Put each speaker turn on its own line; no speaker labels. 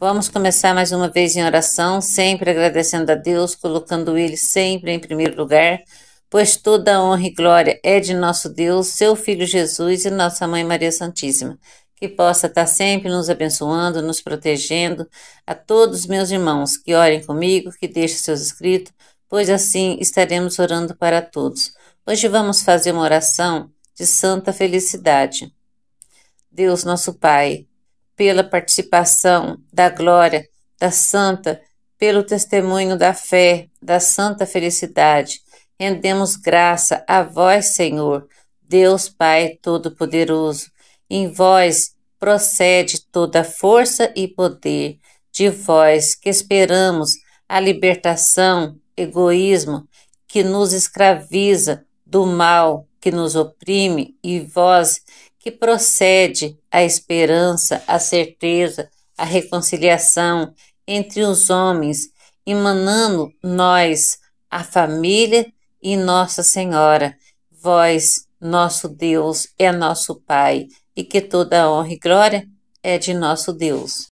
Vamos começar mais uma vez em oração, sempre agradecendo a Deus, colocando Ele sempre em primeiro lugar, pois toda a honra e glória é de nosso Deus, seu Filho Jesus e nossa Mãe Maria Santíssima, que possa estar sempre nos abençoando, nos protegendo, a todos meus irmãos que orem comigo, que deixem seus escritos, pois assim estaremos orando para todos. Hoje vamos fazer uma oração de santa felicidade. Deus, nosso Pai, pela participação da glória da santa, pelo testemunho da fé, da santa felicidade. Rendemos graça a vós, Senhor, Deus Pai Todo-Poderoso. Em vós procede toda força e poder, de vós que esperamos a libertação, egoísmo, que nos escraviza do mal que nos oprime, e vós que procede a esperança, a certeza, a reconciliação entre os homens, emanando nós, a família e Nossa Senhora. Vós, nosso Deus, é nosso Pai, e que toda honra e glória é de nosso Deus.